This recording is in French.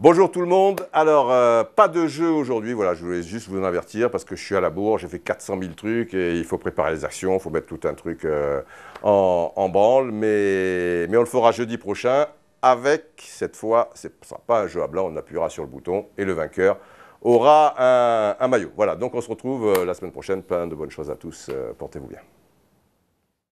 Bonjour tout le monde. Alors, euh, pas de jeu aujourd'hui. Voilà, je voulais juste vous en avertir parce que je suis à la bourre, j'ai fait 400 000 trucs et il faut préparer les actions, il faut mettre tout un truc euh, en, branle. Mais, on le fera jeudi prochain avec, cette fois, ce ne sera pas un jeu à blanc, on appuiera sur le bouton et le vainqueur aura un maillot. Voilà, donc on se retrouve euh, la semaine prochaine. Plein de bonnes choses à tous. Portez-vous bien.